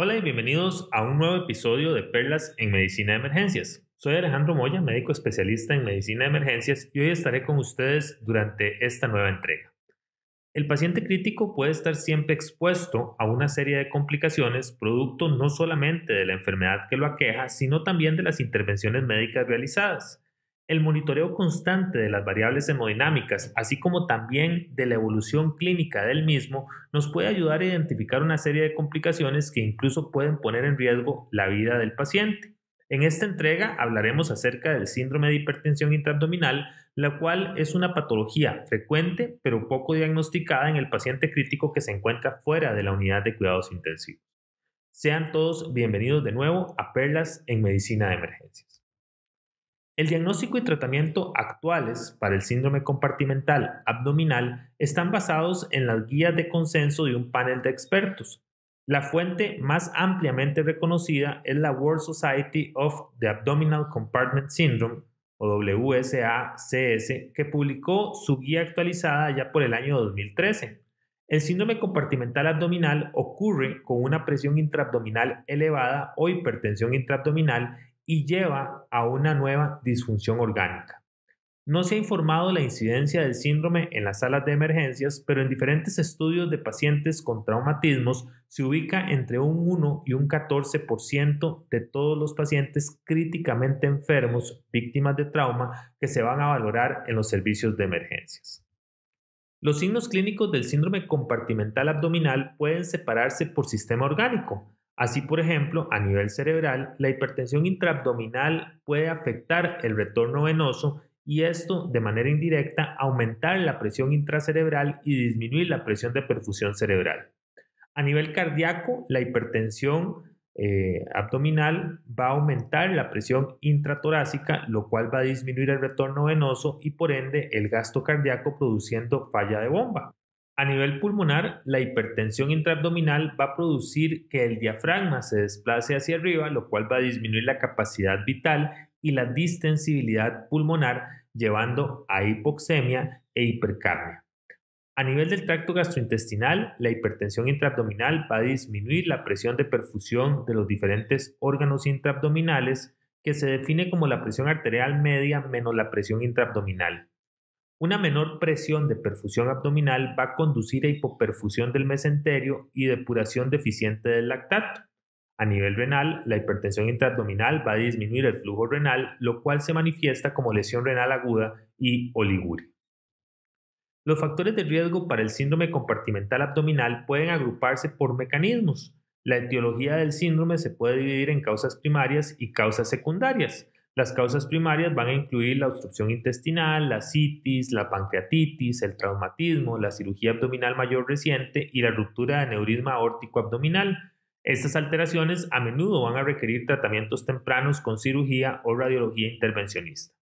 Hola y bienvenidos a un nuevo episodio de Perlas en Medicina de Emergencias. Soy Alejandro Moya, médico especialista en medicina de emergencias, y hoy estaré con ustedes durante esta nueva entrega. El paciente crítico puede estar siempre expuesto a una serie de complicaciones, producto no solamente de la enfermedad que lo aqueja, sino también de las intervenciones médicas realizadas el monitoreo constante de las variables hemodinámicas, así como también de la evolución clínica del mismo, nos puede ayudar a identificar una serie de complicaciones que incluso pueden poner en riesgo la vida del paciente. En esta entrega hablaremos acerca del síndrome de hipertensión intraabdominal, la cual es una patología frecuente pero poco diagnosticada en el paciente crítico que se encuentra fuera de la unidad de cuidados intensivos. Sean todos bienvenidos de nuevo a Perlas en Medicina de Emergencias. El diagnóstico y tratamiento actuales para el síndrome compartimental abdominal están basados en las guías de consenso de un panel de expertos. La fuente más ampliamente reconocida es la World Society of the Abdominal Compartment Syndrome, o WSACS, que publicó su guía actualizada ya por el año 2013. El síndrome compartimental abdominal ocurre con una presión intraabdominal elevada o hipertensión intraabdominal y lleva a una nueva disfunción orgánica. No se ha informado la incidencia del síndrome en las salas de emergencias, pero en diferentes estudios de pacientes con traumatismos se ubica entre un 1 y un 14% de todos los pacientes críticamente enfermos, víctimas de trauma, que se van a valorar en los servicios de emergencias. Los signos clínicos del síndrome compartimental abdominal pueden separarse por sistema orgánico, Así, por ejemplo, a nivel cerebral, la hipertensión intraabdominal puede afectar el retorno venoso y esto, de manera indirecta, aumentar la presión intracerebral y disminuir la presión de perfusión cerebral. A nivel cardíaco, la hipertensión eh, abdominal va a aumentar la presión intratorácica, lo cual va a disminuir el retorno venoso y por ende el gasto cardíaco produciendo falla de bomba. A nivel pulmonar, la hipertensión intraabdominal va a producir que el diafragma se desplace hacia arriba, lo cual va a disminuir la capacidad vital y la distensibilidad pulmonar, llevando a hipoxemia e hipercarnia. A nivel del tracto gastrointestinal, la hipertensión intraabdominal va a disminuir la presión de perfusión de los diferentes órganos intraabdominales, que se define como la presión arterial media menos la presión intraabdominal. Una menor presión de perfusión abdominal va a conducir a hipoperfusión del mesenterio y depuración deficiente del lactato. A nivel renal, la hipertensión intraabdominal va a disminuir el flujo renal, lo cual se manifiesta como lesión renal aguda y oliguria. Los factores de riesgo para el síndrome compartimental abdominal pueden agruparse por mecanismos. La etiología del síndrome se puede dividir en causas primarias y causas secundarias. Las causas primarias van a incluir la obstrucción intestinal, la citis, la pancreatitis, el traumatismo, la cirugía abdominal mayor reciente y la ruptura de neurisma aórtico abdominal. Estas alteraciones a menudo van a requerir tratamientos tempranos con cirugía o radiología intervencionista.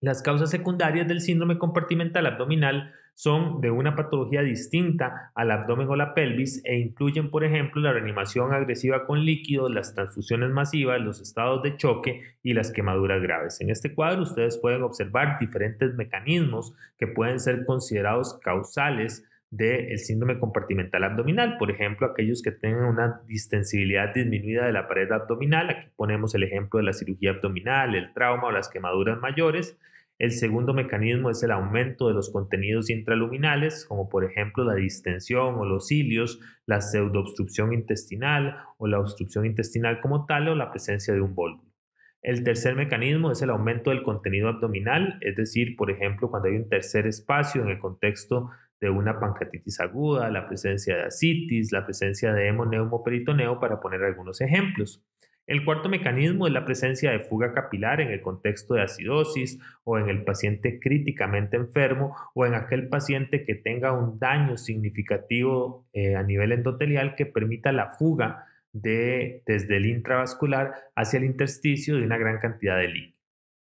Las causas secundarias del síndrome compartimental abdominal son de una patología distinta al abdomen o la pelvis e incluyen, por ejemplo, la reanimación agresiva con líquidos, las transfusiones masivas, los estados de choque y las quemaduras graves. En este cuadro ustedes pueden observar diferentes mecanismos que pueden ser considerados causales del síndrome compartimental abdominal, por ejemplo, aquellos que tengan una distensibilidad disminuida de la pared abdominal, aquí ponemos el ejemplo de la cirugía abdominal, el trauma o las quemaduras mayores, el segundo mecanismo es el aumento de los contenidos intraluminales, como por ejemplo la distensión o los cilios, la pseudoobstrucción intestinal o la obstrucción intestinal como tal o la presencia de un vólvulo. El tercer mecanismo es el aumento del contenido abdominal, es decir, por ejemplo, cuando hay un tercer espacio en el contexto de una pancreatitis aguda, la presencia de asitis, la presencia de hemoneumoperitoneo, para poner algunos ejemplos. El cuarto mecanismo es la presencia de fuga capilar en el contexto de acidosis o en el paciente críticamente enfermo o en aquel paciente que tenga un daño significativo eh, a nivel endotelial que permita la fuga de, desde el intravascular hacia el intersticio de una gran cantidad de líquido.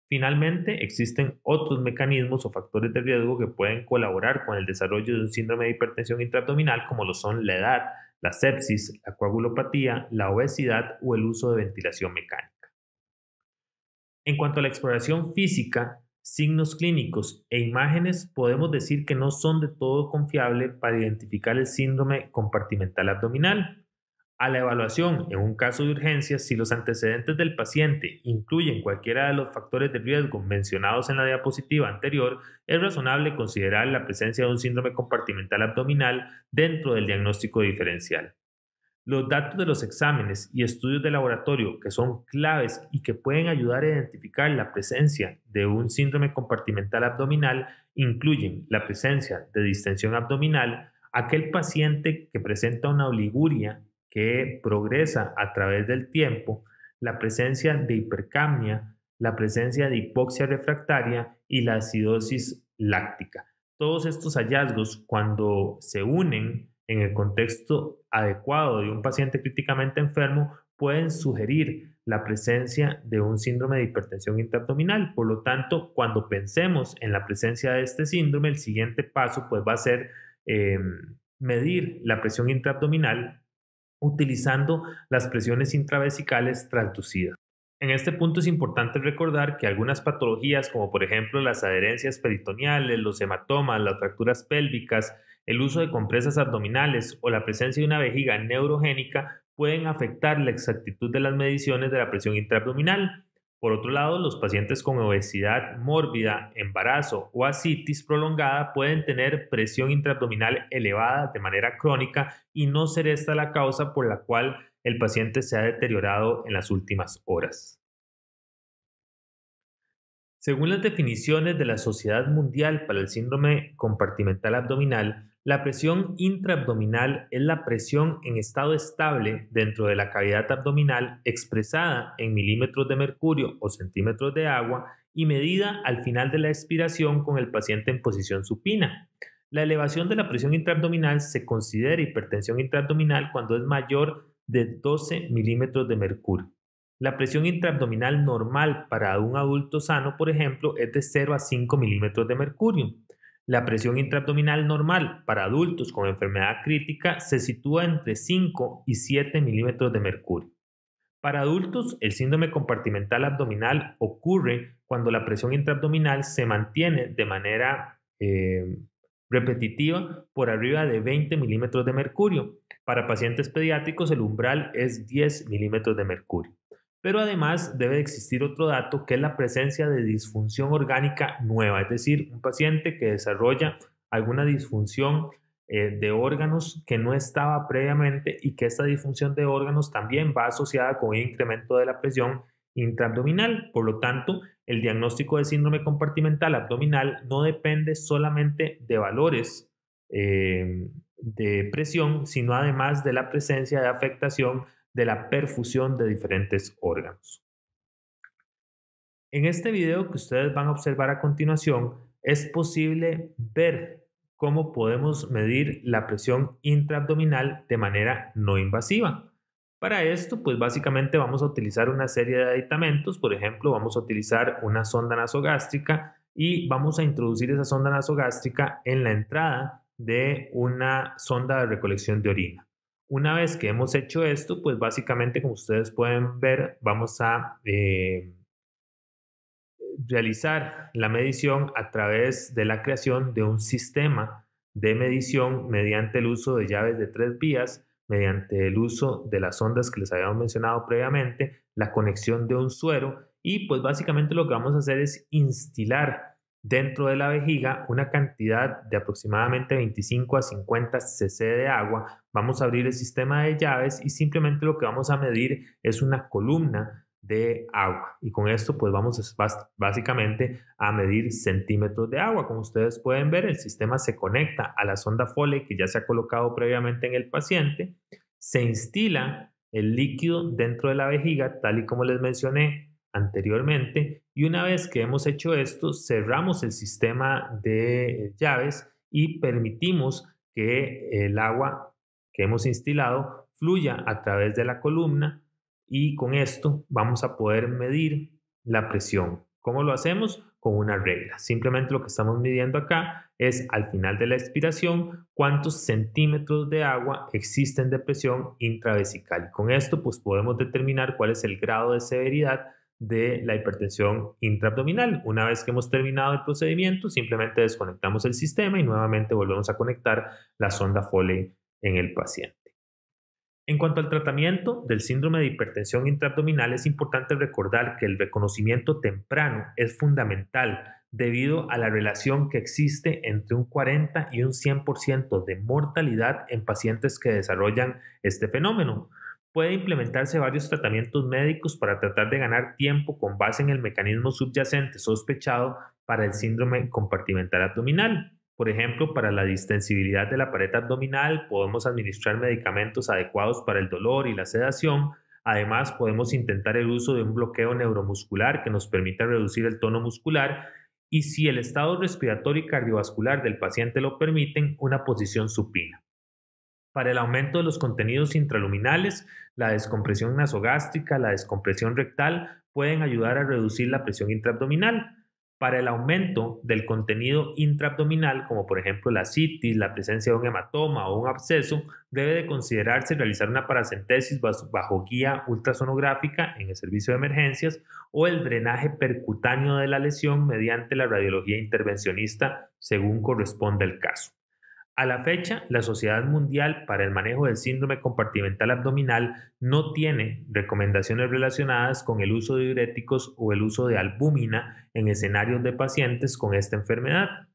Finalmente, existen otros mecanismos o factores de riesgo que pueden colaborar con el desarrollo de un síndrome de hipertensión intraabdominal, como lo son la edad, la sepsis, la coagulopatía, la obesidad o el uso de ventilación mecánica. En cuanto a la exploración física, signos clínicos e imágenes podemos decir que no son de todo confiables para identificar el síndrome compartimental abdominal, a la evaluación en un caso de urgencia si los antecedentes del paciente incluyen cualquiera de los factores de riesgo mencionados en la diapositiva anterior, es razonable considerar la presencia de un síndrome compartimental abdominal dentro del diagnóstico diferencial. Los datos de los exámenes y estudios de laboratorio que son claves y que pueden ayudar a identificar la presencia de un síndrome compartimental abdominal incluyen la presencia de distensión abdominal, aquel paciente que presenta una oliguria que progresa a través del tiempo, la presencia de hipercamnia, la presencia de hipoxia refractaria y la acidosis láctica. Todos estos hallazgos, cuando se unen en el contexto adecuado de un paciente críticamente enfermo, pueden sugerir la presencia de un síndrome de hipertensión intraabdominal. Por lo tanto, cuando pensemos en la presencia de este síndrome, el siguiente paso pues, va a ser eh, medir la presión intraabdominal utilizando las presiones intravesicales transducidas. En este punto es importante recordar que algunas patologías, como por ejemplo las adherencias peritoneales, los hematomas, las fracturas pélvicas, el uso de compresas abdominales o la presencia de una vejiga neurogénica pueden afectar la exactitud de las mediciones de la presión intraabdominal, por otro lado, los pacientes con obesidad mórbida, embarazo o asitis prolongada pueden tener presión intraabdominal elevada de manera crónica y no ser esta la causa por la cual el paciente se ha deteriorado en las últimas horas. Según las definiciones de la Sociedad Mundial para el Síndrome Compartimental Abdominal, la presión intraabdominal es la presión en estado estable dentro de la cavidad abdominal expresada en milímetros de mercurio o centímetros de agua y medida al final de la expiración con el paciente en posición supina. La elevación de la presión intraabdominal se considera hipertensión intraabdominal cuando es mayor de 12 milímetros de mercurio. La presión intraabdominal normal para un adulto sano, por ejemplo, es de 0 a 5 milímetros de mercurio. La presión intraabdominal normal para adultos con enfermedad crítica se sitúa entre 5 y 7 milímetros de mercurio. Para adultos, el síndrome compartimental abdominal ocurre cuando la presión intraabdominal se mantiene de manera eh, repetitiva por arriba de 20 milímetros de mercurio. Para pacientes pediátricos, el umbral es 10 milímetros de mercurio. Pero además debe existir otro dato que es la presencia de disfunción orgánica nueva, es decir, un paciente que desarrolla alguna disfunción eh, de órganos que no estaba previamente y que esta disfunción de órganos también va asociada con un incremento de la presión intraabdominal. Por lo tanto, el diagnóstico de síndrome compartimental abdominal no depende solamente de valores eh, de presión, sino además de la presencia de afectación de la perfusión de diferentes órganos. En este video que ustedes van a observar a continuación, es posible ver cómo podemos medir la presión intraabdominal de manera no invasiva. Para esto, pues básicamente vamos a utilizar una serie de aditamentos, por ejemplo, vamos a utilizar una sonda nasogástrica y vamos a introducir esa sonda nasogástrica en la entrada de una sonda de recolección de orina. Una vez que hemos hecho esto, pues básicamente, como ustedes pueden ver, vamos a eh, realizar la medición a través de la creación de un sistema de medición mediante el uso de llaves de tres vías, mediante el uso de las ondas que les habíamos mencionado previamente, la conexión de un suero y pues básicamente lo que vamos a hacer es instilar dentro de la vejiga una cantidad de aproximadamente 25 a 50 cc de agua. Vamos a abrir el sistema de llaves y simplemente lo que vamos a medir es una columna de agua. Y con esto pues vamos básicamente a medir centímetros de agua. Como ustedes pueden ver, el sistema se conecta a la sonda Foley que ya se ha colocado previamente en el paciente. Se instila el líquido dentro de la vejiga, tal y como les mencioné anteriormente, y una vez que hemos hecho esto, cerramos el sistema de eh, llaves y permitimos que el agua que hemos instilado fluya a través de la columna y con esto vamos a poder medir la presión. ¿Cómo lo hacemos? Con una regla. Simplemente lo que estamos midiendo acá es al final de la expiración cuántos centímetros de agua existen de presión intravesical. Y con esto pues podemos determinar cuál es el grado de severidad de la hipertensión intraabdominal. Una vez que hemos terminado el procedimiento, simplemente desconectamos el sistema y nuevamente volvemos a conectar la sonda Foley en el paciente. En cuanto al tratamiento del síndrome de hipertensión intraabdominal, es importante recordar que el reconocimiento temprano es fundamental debido a la relación que existe entre un 40 y un 100% de mortalidad en pacientes que desarrollan este fenómeno puede implementarse varios tratamientos médicos para tratar de ganar tiempo con base en el mecanismo subyacente sospechado para el síndrome compartimental abdominal. Por ejemplo, para la distensibilidad de la pared abdominal podemos administrar medicamentos adecuados para el dolor y la sedación. Además, podemos intentar el uso de un bloqueo neuromuscular que nos permita reducir el tono muscular y si el estado respiratorio y cardiovascular del paciente lo permiten, una posición supina para el aumento de los contenidos intraluminales, la descompresión nasogástrica, la descompresión rectal pueden ayudar a reducir la presión intraabdominal. Para el aumento del contenido intraabdominal, como por ejemplo la citis, la presencia de un hematoma o un absceso, debe de considerarse realizar una paracentesis bajo guía ultrasonográfica en el servicio de emergencias o el drenaje percutáneo de la lesión mediante la radiología intervencionista según corresponde el caso. A la fecha, la Sociedad Mundial para el Manejo del Síndrome Compartimental Abdominal no tiene recomendaciones relacionadas con el uso de diuréticos o el uso de albúmina en escenarios de pacientes con esta enfermedad.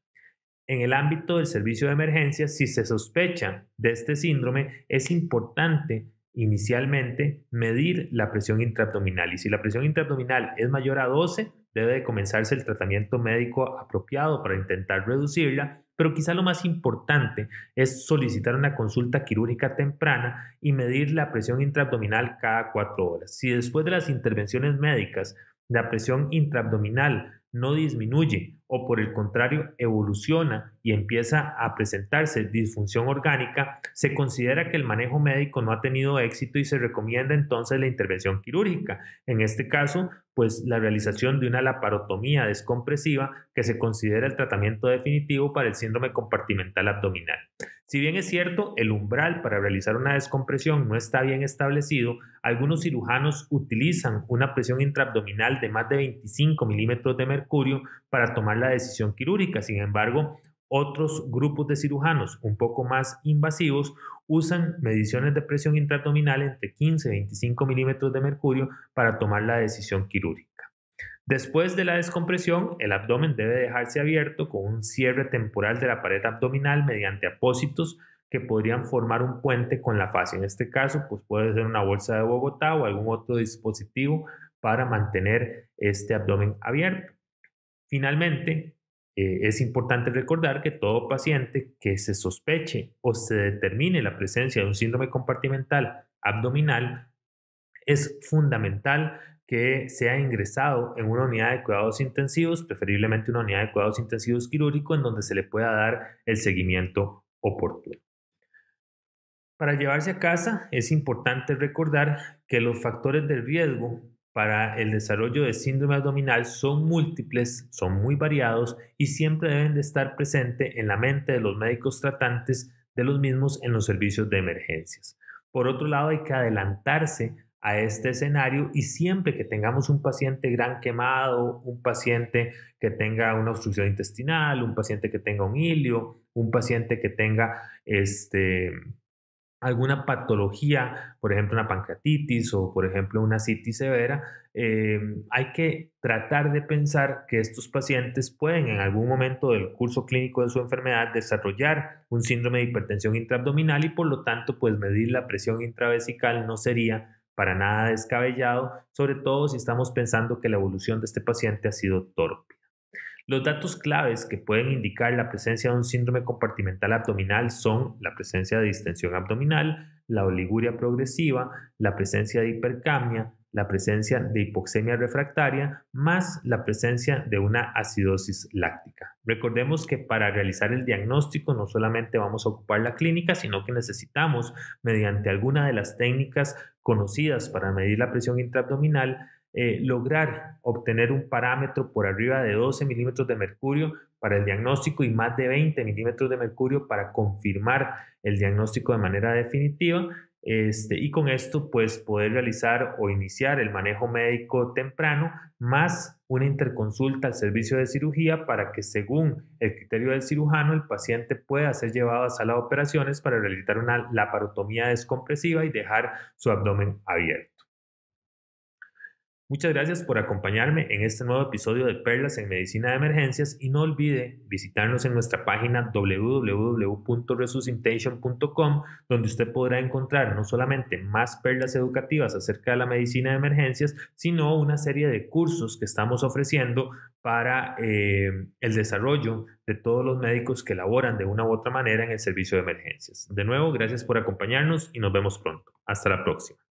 En el ámbito del servicio de emergencia, si se sospecha de este síndrome, es importante inicialmente medir la presión intraabdominal y si la presión intraabdominal es mayor a 12, debe de comenzarse el tratamiento médico apropiado para intentar reducirla pero quizá lo más importante es solicitar una consulta quirúrgica temprana y medir la presión intraabdominal cada cuatro horas. Si después de las intervenciones médicas la presión intraabdominal no disminuye o por el contrario evoluciona y empieza a presentarse disfunción orgánica, se considera que el manejo médico no ha tenido éxito y se recomienda entonces la intervención quirúrgica. En este caso, pues la realización de una laparotomía descompresiva que se considera el tratamiento definitivo para el síndrome compartimental abdominal. Si bien es cierto, el umbral para realizar una descompresión no está bien establecido, algunos cirujanos utilizan una presión intraabdominal de más de 25 milímetros de mercurio para tomar la decisión quirúrgica. Sin embargo, otros grupos de cirujanos un poco más invasivos usan mediciones de presión intraabdominal entre 15 y 25 milímetros de mercurio para tomar la decisión quirúrgica. Después de la descompresión, el abdomen debe dejarse abierto con un cierre temporal de la pared abdominal mediante apósitos que podrían formar un puente con la fascia. En este caso, pues puede ser una bolsa de Bogotá o algún otro dispositivo para mantener este abdomen abierto. Finalmente, eh, es importante recordar que todo paciente que se sospeche o se determine la presencia de un síndrome compartimental abdominal es fundamental que sea ingresado en una unidad de cuidados intensivos, preferiblemente una unidad de cuidados intensivos quirúrgico en donde se le pueda dar el seguimiento oportuno. Para llevarse a casa es importante recordar que los factores de riesgo para el desarrollo de síndrome abdominal son múltiples, son muy variados y siempre deben de estar presentes en la mente de los médicos tratantes de los mismos en los servicios de emergencias. Por otro lado, hay que adelantarse a este escenario y siempre que tengamos un paciente gran quemado, un paciente que tenga una obstrucción intestinal, un paciente que tenga un hilio, un paciente que tenga este, alguna patología, por ejemplo una pancreatitis o por ejemplo una citis severa, em, hay que tratar de pensar que estos pacientes pueden en algún momento del curso clínico de su enfermedad desarrollar un síndrome de hipertensión intraabdominal y por lo tanto pues medir la presión intravesical no sería para nada descabellado, sobre todo si estamos pensando que la evolución de este paciente ha sido torpe. Los datos claves que pueden indicar la presencia de un síndrome compartimental abdominal son la presencia de distensión abdominal, la oliguria progresiva, la presencia de hipercamia, la presencia de hipoxemia refractaria más la presencia de una acidosis láctica. Recordemos que para realizar el diagnóstico no solamente vamos a ocupar la clínica, sino que necesitamos, mediante alguna de las técnicas conocidas para medir la presión intraabdominal, eh, lograr obtener un parámetro por arriba de 12 milímetros de mercurio para el diagnóstico y más de 20 milímetros de mercurio para confirmar el diagnóstico de manera definitiva este, y con esto pues poder realizar o iniciar el manejo médico temprano más una interconsulta al servicio de cirugía para que según el criterio del cirujano el paciente pueda ser llevado a sala de operaciones para realizar una laparotomía descompresiva y dejar su abdomen abierto. Muchas gracias por acompañarme en este nuevo episodio de Perlas en Medicina de Emergencias y no olvide visitarnos en nuestra página www.resuscitation.com donde usted podrá encontrar no solamente más perlas educativas acerca de la medicina de emergencias, sino una serie de cursos que estamos ofreciendo para eh, el desarrollo de todos los médicos que laboran de una u otra manera en el servicio de emergencias. De nuevo, gracias por acompañarnos y nos vemos pronto. Hasta la próxima.